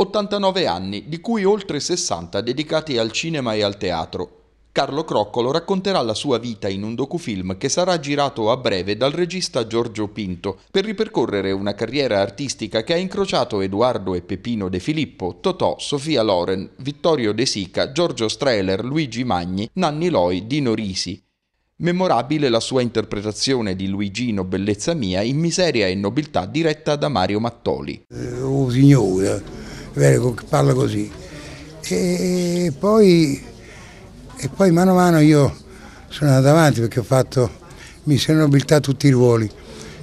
89 anni, di cui oltre 60 dedicati al cinema e al teatro. Carlo Croccolo racconterà la sua vita in un docufilm che sarà girato a breve dal regista Giorgio Pinto per ripercorrere una carriera artistica che ha incrociato Edoardo e Pepino De Filippo, Totò, Sofia Loren, Vittorio De Sica, Giorgio Strehler, Luigi Magni, Nanni Loi, Dino Risi. Memorabile la sua interpretazione di Luigino Bellezza Mia in Miseria e Nobiltà diretta da Mario Mattoli. Eh, oh signora, parla così. E poi, e poi mano a mano io sono andato avanti perché ho fatto, mi sono nobiltato tutti i ruoli.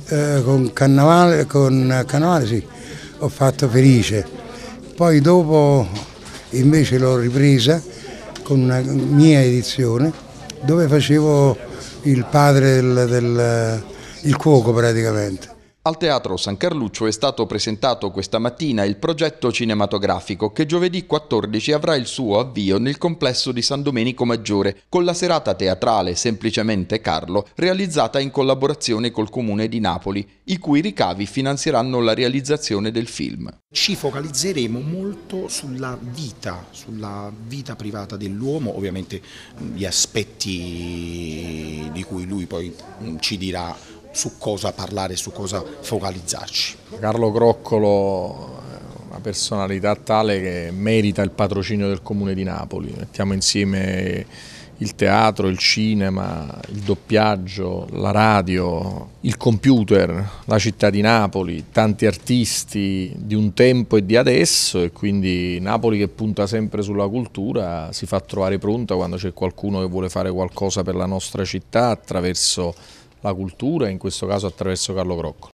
Eh, con Cannavale, con Cannavale sì, ho fatto Felice. Poi dopo invece l'ho ripresa con una mia edizione dove facevo il padre del, del il cuoco praticamente. Al Teatro San Carluccio è stato presentato questa mattina il progetto cinematografico che giovedì 14 avrà il suo avvio nel complesso di San Domenico Maggiore con la serata teatrale Semplicemente Carlo realizzata in collaborazione col Comune di Napoli, i cui ricavi finanzieranno la realizzazione del film. Ci focalizzeremo molto sulla vita, sulla vita privata dell'uomo, ovviamente gli aspetti di cui lui poi ci dirà su cosa parlare, su cosa focalizzarci. Carlo Croccolo una personalità tale che merita il patrocinio del Comune di Napoli, mettiamo insieme il teatro, il cinema, il doppiaggio, la radio, il computer, la città di Napoli, tanti artisti di un tempo e di adesso e quindi Napoli che punta sempre sulla cultura si fa trovare pronta quando c'è qualcuno che vuole fare qualcosa per la nostra città attraverso la cultura, in questo caso attraverso Carlo Crocco.